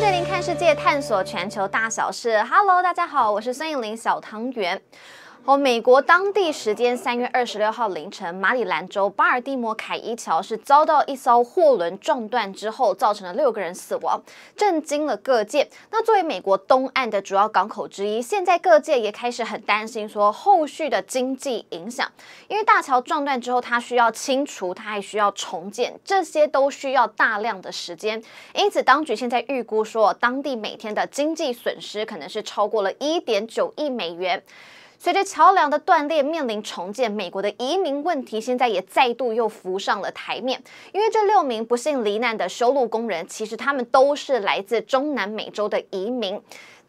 孙颖看世界，探索全球大小事。Hello，大家好，我是孙颖玲，小汤圆。哦，美国当地时间三月二十六号凌晨，马里兰州巴尔的摩凯伊桥是遭到一艘货轮撞断之后，造成了六个人死亡，震惊了各界。那作为美国东岸的主要港口之一，现在各界也开始很担心，说后续的经济影响。因为大桥撞断之后，它需要清除，它还需要重建，这些都需要大量的时间。因此，当局现在预估说，当地每天的经济损失可能是超过了一点九亿美元。随着桥梁的断裂，面临重建，美国的移民问题现在也再度又浮上了台面。因为这六名不幸罹难的修路工人，其实他们都是来自中南美洲的移民。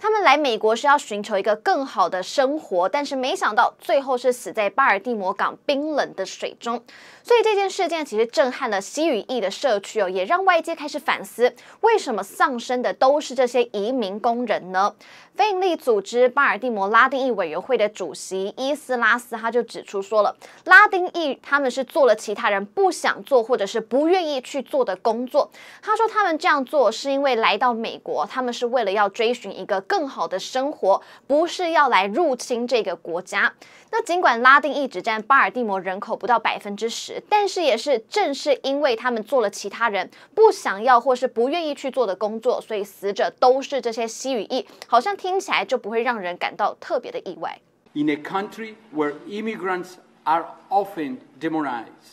他们来美国是要寻求一个更好的生活，但是没想到最后是死在巴尔的摩港冰冷的水中。所以这件事件其实震撼了西语裔的社区哦，也让外界开始反思：为什么丧生的都是这些移民工人呢？非营利组织巴尔的摩拉丁裔委员会的主席伊斯拉斯他就指出，说了拉丁裔他们是做了其他人不想做或者是不愿意去做的工作。他说他们这样做是因为来到美国，他们是为了要追寻一个。更好的生活不是要来入侵这个国家。那尽管拉丁裔只占巴尔的摩人口不到百分之十，但是也是正是因为他们做了其他人不想要或是不愿意去做的工作，所以死者都是这些西语裔。好像听起来就不会让人感到特别的意外。In a country where immigrants are often d e m o r i z e d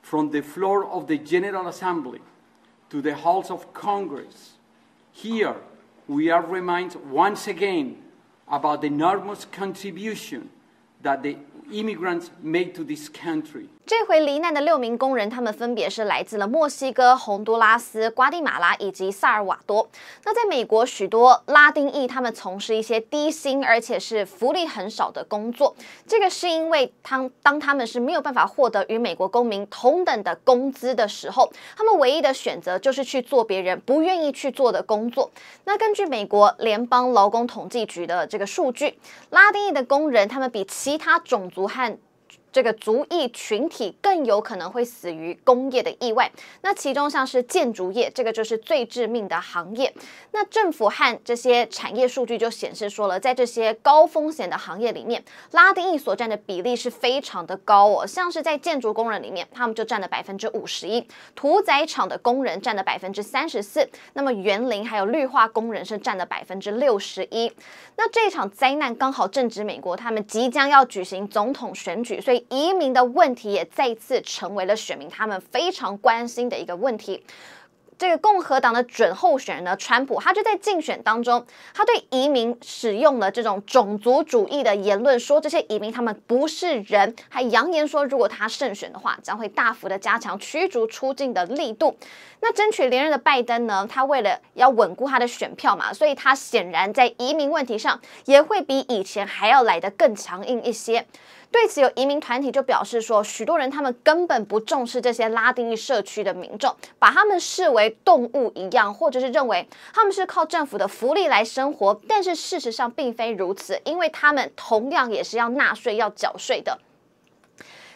from the floor of the General Assembly to the halls of Congress, here. we are reminded once again about the enormous contribution that the immigrants this made country. to 这回罹难的六名工人，他们分别是来自了墨西哥、洪都拉斯、瓜地马拉以及萨尔瓦多。那在美国，许多拉丁裔他们从事一些低薪而且是福利很少的工作。这个是因为他当他们是没有办法获得与美国公民同等的工资的时候，他们唯一的选择就是去做别人不愿意去做的工作。那根据美国联邦劳工统计局的这个数据，拉丁裔的工人他们比其他种族武汉。这个族裔群体更有可能会死于工业的意外。那其中像是建筑业，这个就是最致命的行业。那政府和这些产业数据就显示说了，在这些高风险的行业里面，拉丁裔所占的比例是非常的高哦。像是在建筑工人里面，他们就占了百分之五十一；屠宰场的工人占了百分之三十四。那么园林还有绿化工人是占了百分之六十一。那这场灾难刚好正值美国他们即将要举行总统选举，所以。移民的问题也再次成为了选民他们非常关心的一个问题。这个共和党的准候选人呢，川普，他就在竞选当中，他对移民使用了这种种族主义的言论，说这些移民他们不是人，还扬言说如果他胜选的话，将会大幅的加强驱逐出境的力度。那争取连任的拜登呢，他为了要稳固他的选票嘛，所以他显然在移民问题上也会比以前还要来得更强硬一些。对此，有移民团体就表示说，许多人他们根本不重视这些拉丁裔社区的民众，把他们视为动物一样，或者是认为他们是靠政府的福利来生活。但是事实上并非如此，因为他们同样也是要纳税、要缴税的。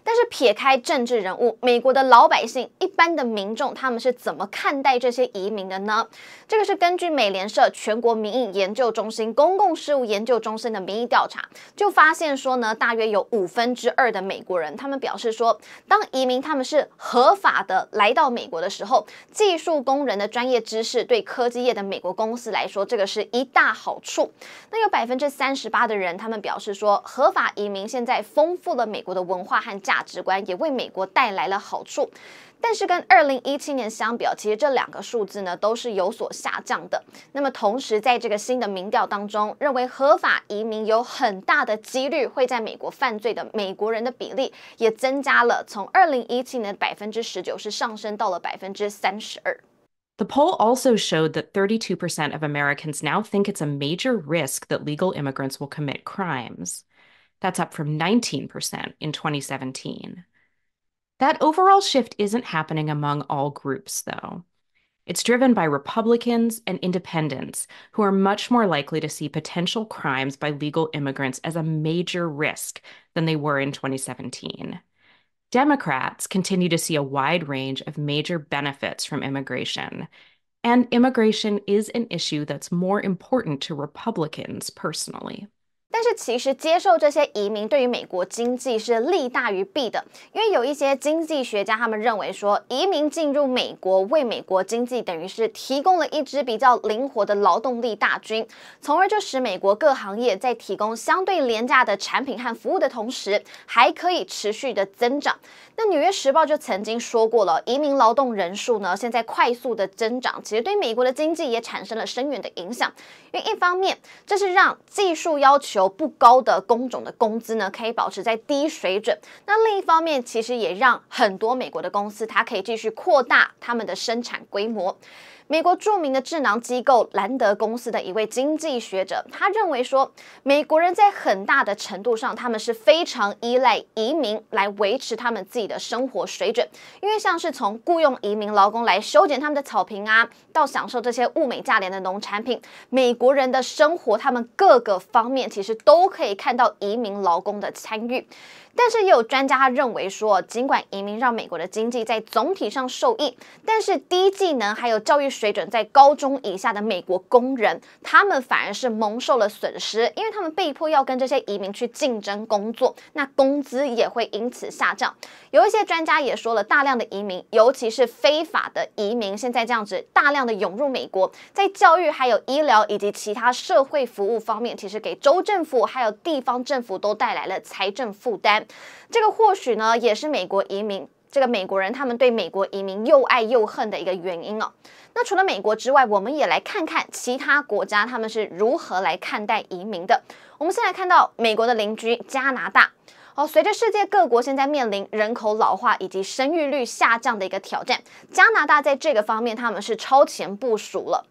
但是撇开政治人物，美国的老百姓、一般的民众，他们是怎么看待这些移民的呢？这个是根据美联社、全国民意研究中心、公共事务研究中心的民意调查就发现说呢，大约有五分之二的美国人，他们表示说，当移民他们是合法的来到美国的时候，技术工人的专业知识对科技业的美国公司来说，这个是一大好处。那有百分之三十八的人，他们表示说，合法移民现在丰富了美国的文化和价。价值观，也为美国带来了好处。但是跟二零一七年相比，其实这两个数字呢都是有所下降的。那么同时，在这个新的民调当中，认为合法移民有很大的几率会在美国犯罪的美国人的比例也增加了，从二零一七年的百分之十九是上升到了百分之三十二。The poll also showed that 32% of Americans now think it's a major risk that legal immigrants will commit crimes. That's up from 19% in 2017. That overall shift isn't happening among all groups, though. It's driven by Republicans and independents, who are much more likely to see potential crimes by legal immigrants as a major risk than they were in 2017. Democrats continue to see a wide range of major benefits from immigration. And immigration is an issue that's more important to Republicans personally. 是，其实接受这些移民对于美国经济是利大于弊的，因为有一些经济学家他们认为说，移民进入美国为美国经济等于是提供了一支比较灵活的劳动力大军，从而就使美国各行业在提供相对廉价的产品和服务的同时，还可以持续的增长。那《纽约时报》就曾经说过了，移民劳动人数呢现在快速的增长，其实对美国的经济也产生了深远的影响，因为一方面这是让技术要求。不高的工种的工资呢，可以保持在低水准。那另一方面，其实也让很多美国的公司，它可以继续扩大他们的生产规模。美国著名的智囊机构兰德公司的一位经济学者，他认为说，美国人在很大的程度上，他们是非常依赖移民来维持他们自己的生活水准，因为像是从雇佣移民劳工来修剪他们的草坪啊，到享受这些物美价廉的农产品，美国人的生活，他们各个方面其实都可以看到移民劳工的参与。但是也有专家认为说，尽管移民让美国的经济在总体上受益，但是低技能还有教育水准在高中以下的美国工人，他们反而是蒙受了损失，因为他们被迫要跟这些移民去竞争工作，那工资也会因此下降。有一些专家也说了，大量的移民，尤其是非法的移民，现在这样子大量的涌入美国，在教育还有医疗以及其他社会服务方面，其实给州政府还有地方政府都带来了财政负担。这个或许呢，也是美国移民这个美国人他们对美国移民又爱又恨的一个原因哦。那除了美国之外，我们也来看看其他国家他们是如何来看待移民的。我们先来看到美国的邻居加拿大。哦，随着世界各国现在面临人口老化以及生育率下降的一个挑战，加拿大在这个方面他们是超前部署了。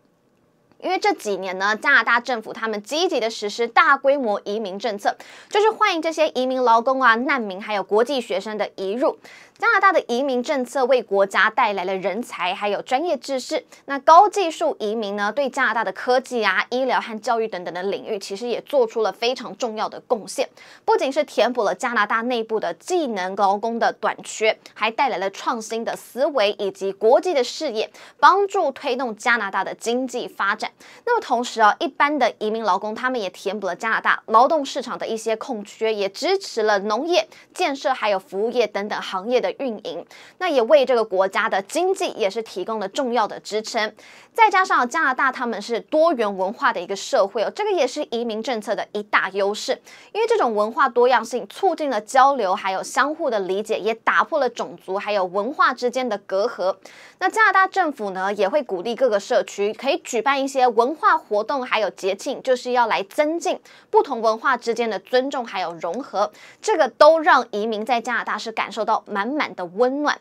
因为这几年呢，加拿大政府他们积极的实施大规模移民政策，就是欢迎这些移民劳工啊、难民，还有国际学生的移入。加拿大的移民政策为国家带来了人才，还有专业知识。那高技术移民呢，对加拿大的科技啊、医疗和教育等等的领域，其实也做出了非常重要的贡献。不仅是填补了加拿大内部的技能高工的短缺，还带来了创新的思维以及国际的视野，帮助推动加拿大的经济发展。那么同时啊，一般的移民劳工，他们也填补了加拿大劳动市场的一些空缺，也支持了农业、建设还有服务业等等行业的。运营，那也为这个国家的经济也是提供了重要的支撑。再加上加拿大他们是多元文化的一个社会，哦，这个也是移民政策的一大优势。因为这种文化多样性促进了交流，还有相互的理解，也打破了种族还有文化之间的隔阂。那加拿大政府呢也会鼓励各个社区可以举办一些文化活动还有节庆，就是要来增进不同文化之间的尊重还有融合。这个都让移民在加拿大是感受到满。满的温暖，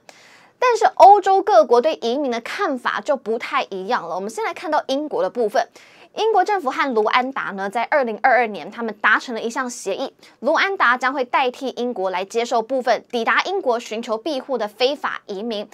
但是欧洲各国对移民的看法就不太一样了。我们先来看到英国的部分，英国政府和卢安达呢，在二零二二年，他们达成了一项协议，卢安达将会代替英国来接受部分抵达英国寻求庇护的非法移民。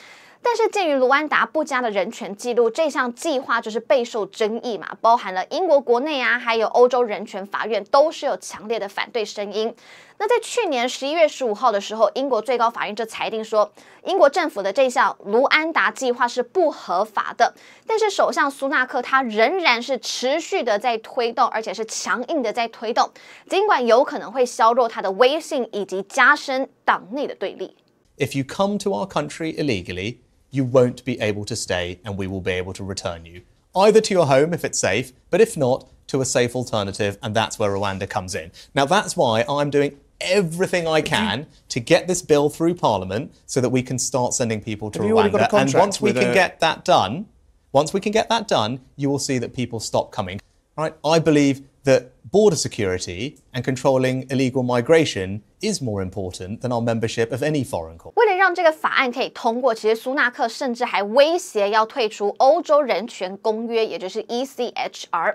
但是鉴于卢安达不佳的人权记录，这项计划就是备受争议嘛，包含了英国国内啊，还有欧洲人权法院都是有强烈的反对声音。那在去年十一月十五号的时候，英国最高法院就裁定说，英国政府的这项卢安达计划是不合法的。但是首相苏纳克他仍然是持续的在推动，而且是强硬的在推动，尽管有可能会削弱他的威信以及加深党内的对立。If you come to our country illegally. you won't be able to stay and we will be able to return you, either to your home if it's safe, but if not, to a safe alternative, and that's where Rwanda comes in. Now, that's why I'm doing everything I can to get this bill through Parliament so that we can start sending people to Rwanda. and once we can a... get that done, once we can get that done, you will see that people stop coming. Right, I believe that border security and controlling illegal migration is more important than our membership of any foreign court. 为了让这个法案可以通过，其实苏纳克甚至还威胁要退出欧洲人权公约，也就是 ECHR。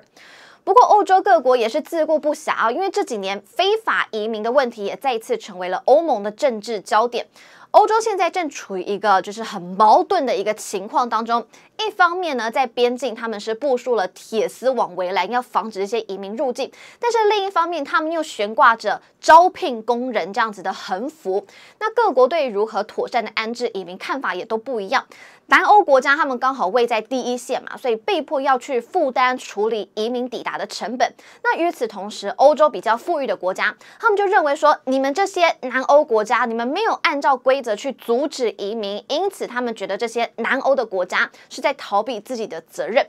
不过，欧洲各国也是自顾不暇啊，因为这几年非法移民的问题也再一次成为了欧盟的政治焦点。欧洲现在正处于一个就是很矛盾的一个情况当中，一方面呢，在边境他们是部署了铁丝网围栏，要防止一些移民入境，但是另一方面，他们又悬挂着招聘工人这样子的横幅。那各国对如何妥善的安置移民看法也都不一样。南欧国家，他们刚好位在第一线嘛，所以被迫要去负担处理移民抵达的成本。那与此同时，欧洲比较富裕的国家，他们就认为说，你们这些南欧国家，你们没有按照规则去阻止移民，因此他们觉得这些南欧的国家是在逃避自己的责任。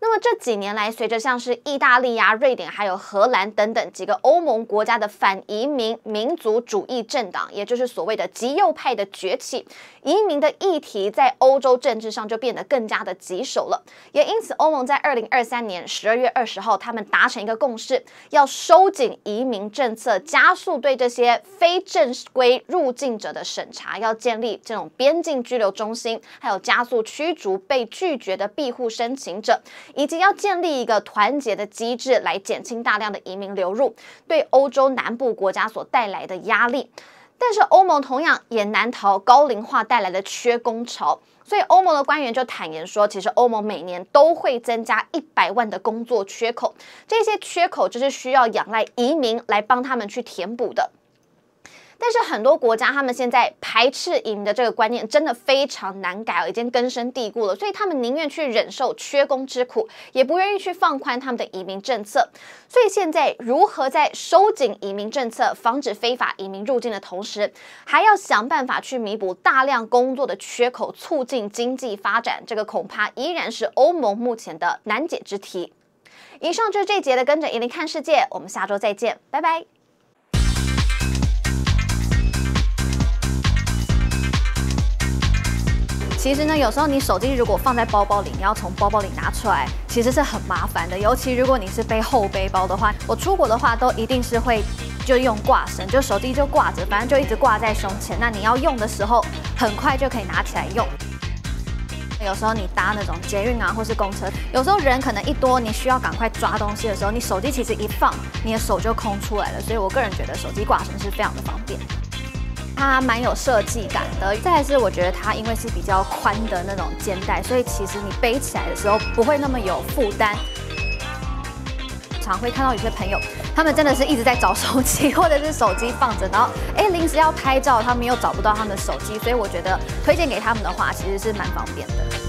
那么这几年来，随着像是意大利呀、瑞典、还有荷兰等等几个欧盟国家的反移民民族主义政党，也就是所谓的极右派的崛起，移民的议题在欧洲政治上就变得更加的棘手了。也因此，欧盟在二零二三年十二月二十号，他们达成一个共识，要收紧移民政策，加速对这些非正规入境者的审查，要建立这种边境拘留中心，还有加速驱逐被拒绝的庇护申请者。以及要建立一个团结的机制来减轻大量的移民流入对欧洲南部国家所带来的压力，但是欧盟同样也难逃高龄化带来的缺工潮，所以欧盟的官员就坦言说，其实欧盟每年都会增加一百万的工作缺口，这些缺口就是需要仰赖移民来帮他们去填补的。但是很多国家，他们现在排斥移民的这个观念真的非常难改，已经根深蒂固了。所以他们宁愿去忍受缺工之苦，也不愿意去放宽他们的移民政策。所以现在如何在收紧移民政策，防止非法移民入境的同时，还要想办法去弥补大量工作的缺口，促进经济发展，这个恐怕依然是欧盟目前的难解之题。以上就是这节的跟着伊林看世界，我们下周再见，拜拜。其实呢，有时候你手机如果放在包包里，你要从包包里拿出来，其实是很麻烦的。尤其如果你是背后背包的话，我出国的话都一定是会就用挂绳，就手机就挂着，反正就一直挂在胸前。那你要用的时候，很快就可以拿起来用。有时候你搭那种捷运啊，或是公车，有时候人可能一多，你需要赶快抓东西的时候，你手机其实一放，你的手就空出来了。所以我个人觉得手机挂绳是非常的方便。它蛮有设计感的，再是我觉得它因为是比较宽的那种肩带，所以其实你背起来的时候不会那么有负担。常会看到有些朋友，他们真的是一直在找手机，或者是手机放着，然后哎临时要拍照，他们又找不到他们的手机，所以我觉得推荐给他们的话，其实是蛮方便的。